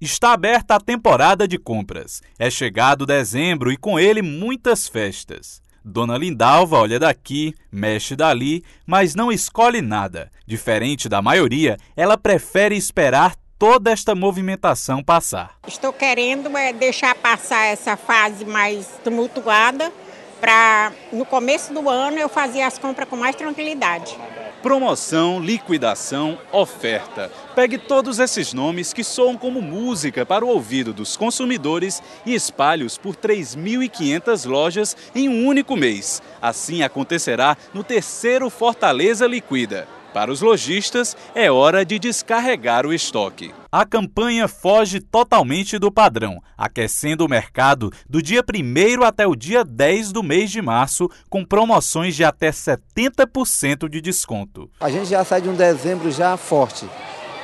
Está aberta a temporada de compras. É chegado dezembro e com ele muitas festas. Dona Lindalva olha daqui, mexe dali, mas não escolhe nada. Diferente da maioria, ela prefere esperar toda esta movimentação passar. Estou querendo é, deixar passar essa fase mais tumultuada para no começo do ano eu fazer as compras com mais tranquilidade. Promoção, liquidação, oferta. Pegue todos esses nomes que soam como música para o ouvido dos consumidores e espalhe-os por 3.500 lojas em um único mês. Assim acontecerá no terceiro Fortaleza Liquida. Para os lojistas, é hora de descarregar o estoque. A campanha foge totalmente do padrão, aquecendo o mercado do dia 1 até o dia 10 do mês de março, com promoções de até 70% de desconto. A gente já sai de um dezembro já forte.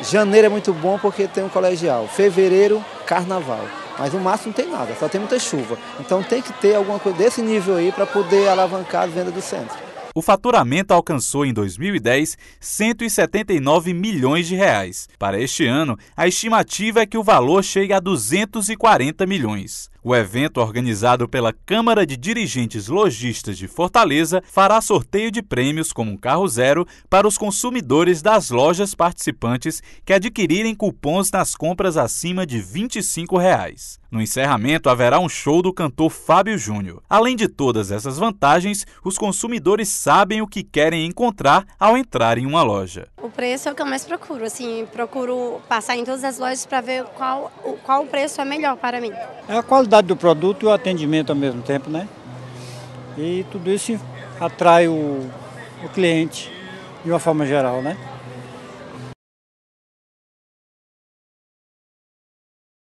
Janeiro é muito bom porque tem o um colegial. Fevereiro, carnaval. Mas no máximo não tem nada, só tem muita chuva. Então tem que ter alguma coisa desse nível aí para poder alavancar a venda do centro o faturamento alcançou em 2010 179 milhões de reais. Para este ano, a estimativa é que o valor chegue a 240 milhões. O evento, organizado pela Câmara de Dirigentes Logistas de Fortaleza, fará sorteio de prêmios como um carro zero para os consumidores das lojas participantes que adquirirem cupons nas compras acima de R$ 25. No encerramento, haverá um show do cantor Fábio Júnior. Além de todas essas vantagens, os consumidores sabem o que querem encontrar ao entrar em uma loja. O preço é o que eu mais procuro, assim, procuro passar em todas as lojas para ver qual, qual o preço é melhor para mim. É a qualidade do produto e o atendimento ao mesmo tempo, né? E tudo isso atrai o, o cliente de uma forma geral, né?